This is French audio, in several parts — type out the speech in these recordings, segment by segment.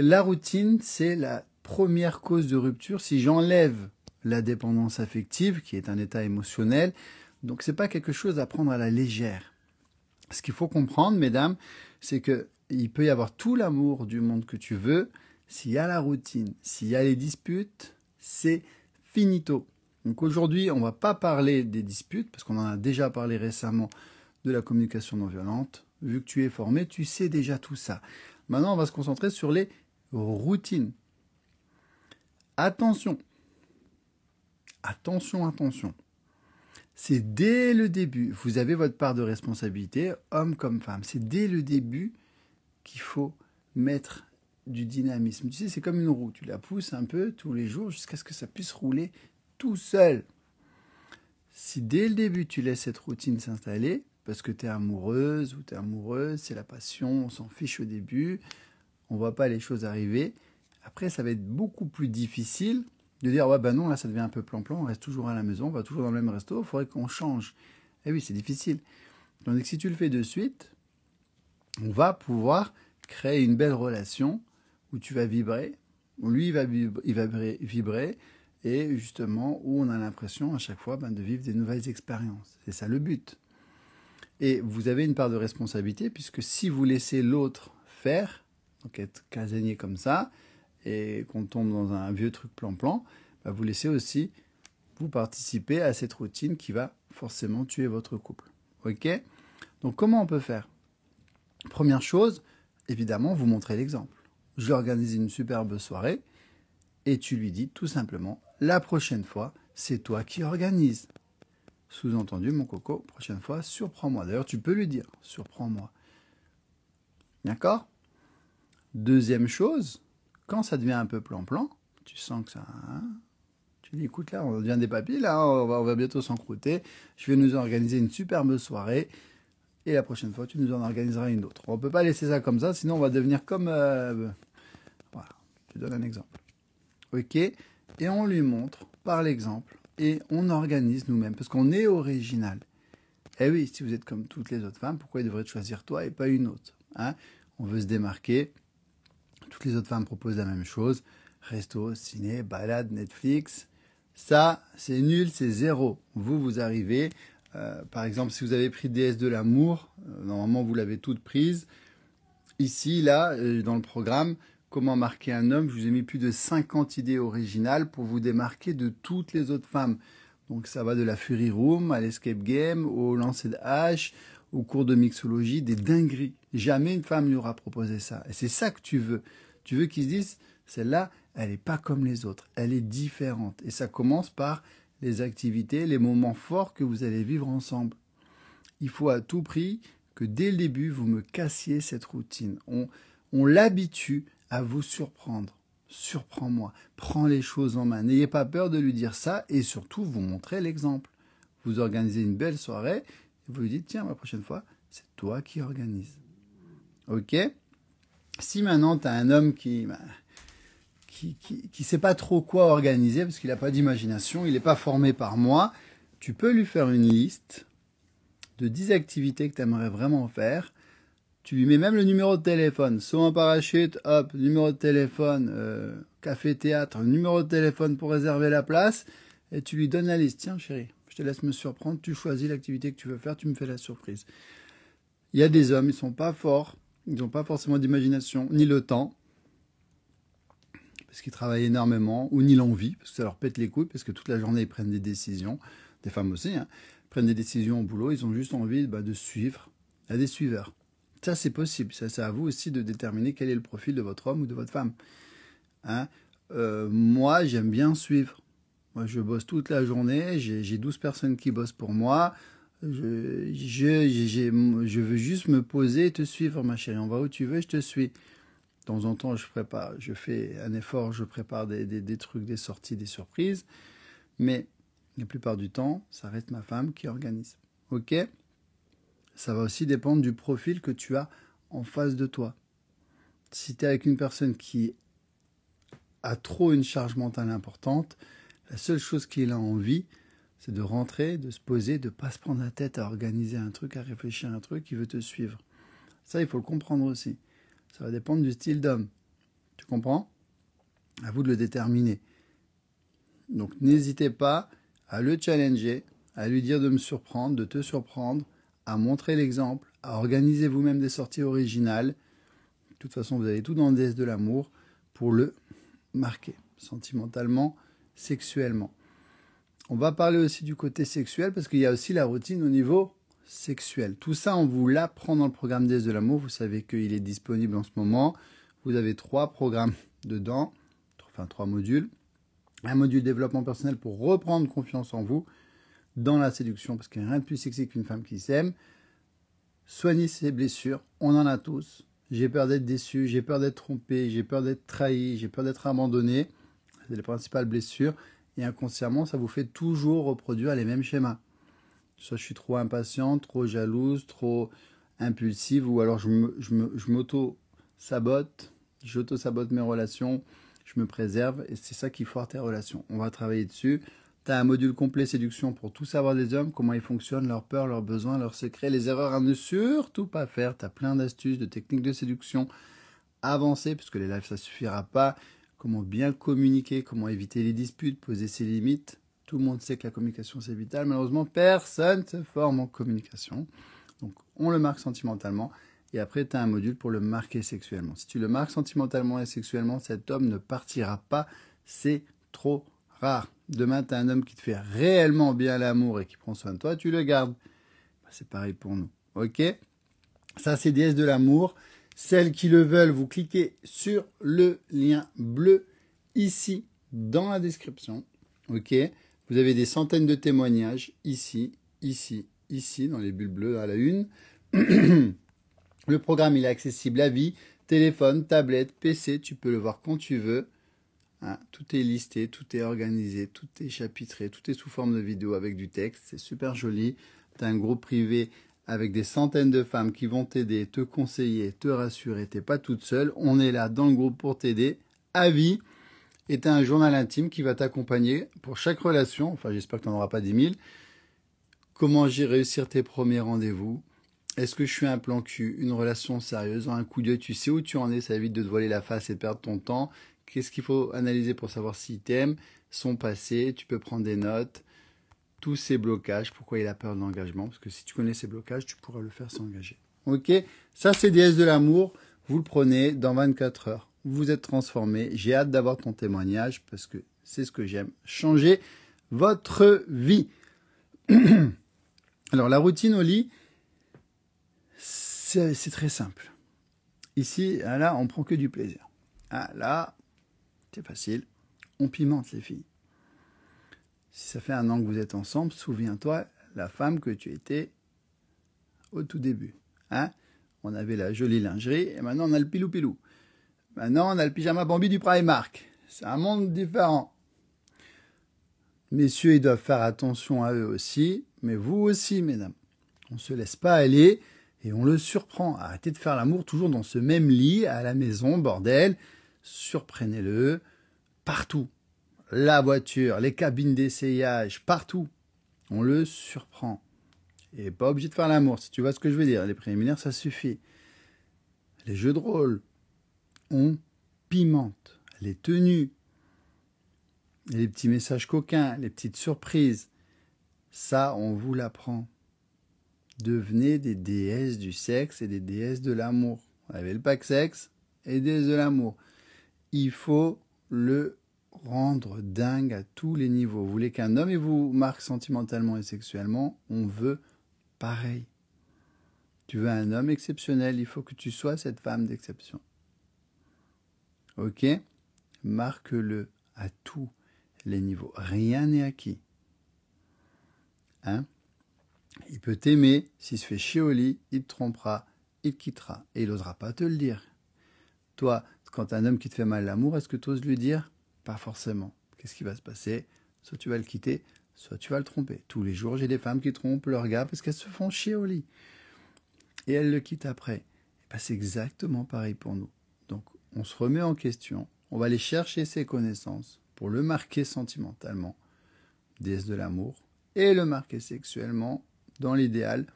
La routine, c'est la première cause de rupture. Si j'enlève la dépendance affective, qui est un état émotionnel, donc c'est pas quelque chose à prendre à la légère. Ce qu'il faut comprendre, mesdames, c'est que il peut y avoir tout l'amour du monde que tu veux, s'il y a la routine, s'il y a les disputes, c'est finito. Donc aujourd'hui, on va pas parler des disputes, parce qu'on en a déjà parlé récemment de la communication non violente. Vu que tu es formé, tu sais déjà tout ça. Maintenant, on va se concentrer sur les routine. Attention, attention, attention. C'est dès le début, vous avez votre part de responsabilité, homme comme femme, c'est dès le début qu'il faut mettre du dynamisme. Tu sais, c'est comme une roue, tu la pousses un peu tous les jours jusqu'à ce que ça puisse rouler tout seul. Si dès le début tu laisses cette routine s'installer, parce que tu es amoureuse ou tu es amoureuse, c'est la passion, on s'en fiche au début, on voit pas les choses arriver. Après, ça va être beaucoup plus difficile de dire ouais ben non là ça devient un peu plan-plan, on reste toujours à la maison, on va toujours dans le même resto, il faudrait qu'on change. Eh oui, c'est difficile. Tandis que si tu le fais de suite, on va pouvoir créer une belle relation où tu vas vibrer, où lui il va, vibrer, il vibrer et justement où on a l'impression à chaque fois ben, de vivre des nouvelles expériences. C'est ça le but. Et vous avez une part de responsabilité puisque si vous laissez l'autre faire, donc être casanier comme ça, et qu'on tombe dans un vieux truc plan-plan, bah, vous laissez aussi vous participer à cette routine qui va forcément tuer votre couple. Ok Donc comment on peut faire Première chose, évidemment, vous montrer l'exemple. Je une superbe soirée et tu lui dis tout simplement la prochaine fois, c'est toi qui organise. Sous-entendu, mon coco, prochaine fois, surprends-moi. D'ailleurs, tu peux lui dire surprends-moi. D'accord Deuxième chose, quand ça devient un peu plan-plan, tu sens que ça. Hein, tu dis, écoute, là, on devient des papilles, là, on va, on va bientôt s'encrouter. Je vais nous organiser une superbe soirée. Et la prochaine fois, tu nous en organiseras une autre. On ne peut pas laisser ça comme ça, sinon on va devenir comme. Euh, voilà, je te donne un exemple. OK Et on lui montre par l'exemple. Et on organise nous-mêmes, parce qu'on est original. Eh oui, si vous êtes comme toutes les autres femmes, pourquoi il devrait choisir toi et pas une autre hein On veut se démarquer. Toutes les autres femmes proposent la même chose. Resto, ciné, balade, Netflix. Ça, c'est nul, c'est zéro. Vous, vous arrivez. Euh, par exemple, si vous avez pris DS de l'amour, euh, normalement, vous l'avez toute prise. Ici, là, euh, dans le programme, comment marquer un homme, je vous ai mis plus de 50 idées originales pour vous démarquer de toutes les autres femmes. Donc ça va de la Fury Room à l'escape game, au lancer de hache, au cours de mixologie, des dingueries. Jamais une femme lui aura proposé ça. Et c'est ça que tu veux. Tu veux qu'ils se disent, celle-là, elle n'est pas comme les autres, elle est différente. Et ça commence par les activités, les moments forts que vous allez vivre ensemble. Il faut à tout prix que dès le début, vous me cassiez cette routine. On, l'habitue à vous surprendre. Surprends-moi, prends les choses en main. N'ayez pas peur de lui dire ça et surtout vous montrez l'exemple. Vous organisez une belle soirée vous lui dites tiens, la prochaine fois, c'est toi qui organises. Ok Si maintenant tu as un homme qui ne bah, qui, sait pas trop quoi organiser parce qu'il n'a pas d'imagination, il n'est pas formé par moi, tu peux lui faire une liste de 10 activités que tu aimerais vraiment faire. Tu lui mets même le numéro de téléphone, saut en parachute, hop, numéro de téléphone, euh, café-théâtre, numéro de téléphone pour réserver la place, et tu lui donnes la liste. Tiens chérie, je te laisse me surprendre, tu choisis l'activité que tu veux faire, tu me fais la surprise. Il y a des hommes, ils sont pas forts ils n'ont pas forcément d'imagination, ni le temps, parce qu'ils travaillent énormément, ou ni l'envie, parce que ça leur pète les couilles, parce que toute la journée, ils prennent des décisions, des femmes aussi, hein. prennent des décisions au boulot, ils ont juste envie bah, de suivre à des suiveurs. Ça, c'est possible. Ça, c'est à vous aussi de déterminer quel est le profil de votre homme ou de votre femme. Hein. Euh, moi, j'aime bien suivre. Moi, je bosse toute la journée, j'ai 12 personnes qui bossent pour moi. Je, veux juste me poser et te suivre, ma chérie. On va où tu veux, je te suis. De temps en temps, je prépare, je fais un effort, je prépare des, des, des trucs, des sorties, des surprises. Mais la plupart du temps, ça reste ma femme qui organise. Ok Ça va aussi dépendre du profil que tu as en face de toi. Si tu es avec une personne qui a trop une charge mentale importante, la seule chose qu'il a envie, c'est de rentrer, de se poser, de ne pas se prendre la tête à organiser un truc, à réfléchir à un truc qui veut te suivre. Ça, il faut le comprendre aussi. Ça va dépendre du style d'homme. Tu comprends À vous de le déterminer. Donc n'hésitez pas à le challenger, à lui dire de me surprendre, de te surprendre, à montrer l'exemple, à organiser vous-même des sorties originales. De toute façon, vous avez tout dans le DS de l'amour pour le marquer, sentimentalement, sexuellement. On va parler aussi du côté sexuel parce qu'il y a aussi la routine au niveau sexuel. Tout ça, on vous l'apprend dans le programme des de l'amour. Vous savez qu'il est disponible en ce moment. Vous avez trois programmes dedans, enfin trois modules. Un module développement personnel pour reprendre confiance en vous dans la séduction parce qu'il n'y a rien de plus sexy qu'une femme qui s'aime. Soignez ses blessures, on en a tous. J'ai peur d'être déçu, j'ai peur d'être trompé, j'ai peur d'être trahi, j'ai peur d'être abandonné. C'est les principales blessures et inconsciemment, ça vous fait toujours reproduire les mêmes schémas. Soit je suis trop impatient, trop jalouse, trop impulsive, ou alors je m'auto-sabote, j'auto-sabote mes relations, je me préserve, et c'est ça qui foire tes relations. On va travailler dessus. Tu as un module complet séduction pour tout savoir des hommes, comment ils fonctionnent, leurs peurs, leurs besoins, leurs secrets, les erreurs à ne surtout pas faire. Tu as plein d'astuces, de techniques de séduction avancées, puisque les lives, ça suffira pas comment bien communiquer, comment éviter les disputes, poser ses limites. Tout le monde sait que la communication c'est vital. Malheureusement, personne ne se forme en communication. Donc on le marque sentimentalement. Et après, tu as un module pour le marquer sexuellement. Si tu le marques sentimentalement et sexuellement, cet homme ne partira pas. C'est trop rare. Demain, tu as un homme qui te fait réellement bien l'amour et qui prend soin de toi, tu le gardes. Bah, c'est pareil pour nous. OK Ça, c'est déesse de l'amour. Celles qui le veulent, vous cliquez sur le lien bleu ici dans la description. Ok Vous avez des centaines de témoignages ici, ici, ici, dans les bulles bleues à la une. le programme, il est accessible à vie. Téléphone, tablette, PC, tu peux le voir quand tu veux. Hein, tout est listé, tout est organisé, tout est chapitré, tout est sous forme de vidéo avec du texte. C'est super joli. Tu as un groupe privé avec des centaines de femmes qui vont t'aider, te conseiller, te rassurer. T'es pas toute seule. On est là dans le groupe pour t'aider à vie. Et un journal intime qui va t'accompagner pour chaque relation. Enfin, j'espère que tu t'en auras pas 10 000. Comment j'ai réussir tes premiers rendez-vous Est-ce que je suis un plan cul Une relation sérieuse un coup d'œil, tu sais où tu en es. Ça évite de te voiler la face et de perdre ton temps. Qu'est-ce qu'il faut analyser pour savoir si aimes Son passé. Tu peux prendre des notes tous ces blocages, pourquoi il a peur de l'engagement, parce que si tu connais ces blocages, tu pourras le faire s'engager. Ok Ça, c'est déesse de l'amour. Vous le prenez dans 24 heures. Vous êtes transformé. J'ai hâte d'avoir ton témoignage parce que c'est ce que j'aime. Changer votre vie. Alors, la routine au lit, c'est très simple. Ici, là, on prend que du plaisir. Ah, là, c'est facile. On pimente les filles. Si ça fait un an que vous êtes ensemble, souviens-toi la femme que tu étais au tout début. Hein on avait la jolie lingerie et maintenant on a le pilou-pilou. Maintenant on a le pyjama Bambi du Primark. C'est un monde différent. Messieurs, ils doivent faire attention à eux aussi, mais vous aussi, mesdames. On ne se laisse pas aller et on le surprend. Arrêtez de faire l'amour toujours dans ce même lit, à la maison, bordel. Surprenez-le partout la voiture, les cabines d'essayage, partout. On le surprend. Et pas obligé de faire l'amour, si tu vois ce que je veux dire. Les préliminaires, ça suffit. Les jeux de rôle, on pimente. Les tenues, les petits messages coquins, les petites surprises. Ça, on vous l'apprend. Devenez des déesses du sexe et des déesses de l'amour. Vous avez le pack sexe et déesses de l'amour. Il faut le rendre dingue à tous les niveaux. Vous voulez qu'un homme vous marque sentimentalement et sexuellement, on veut pareil. Tu veux un homme exceptionnel, il faut que tu sois cette femme d'exception. Ok Marque-le à tous les niveaux. Rien n'est acquis. Hein il peut t'aimer, s'il se fait chier au lit, il te trompera, il te quittera, et il n'osera pas te le dire. Toi, quand un homme qui te fait mal l'amour, est-ce que tu oses lui dire pas forcément. Qu'est-ce qui va se passer Soit tu vas le quitter, soit tu vas le tromper. Tous les jours, j'ai des femmes qui trompent leur gars parce qu'elles se font chier au lit. Et elles le quittent après. Ben, c'est exactement pareil pour nous. Donc, on se remet en question. On va aller chercher ses connaissances pour le marquer sentimentalement, déesse de l'amour, et le marquer sexuellement, dans l'idéal,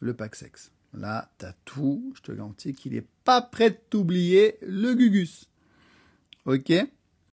le pack sexe. Là, t'as tout, je te garantis qu'il n'est pas prêt de t'oublier, le gugus. Ok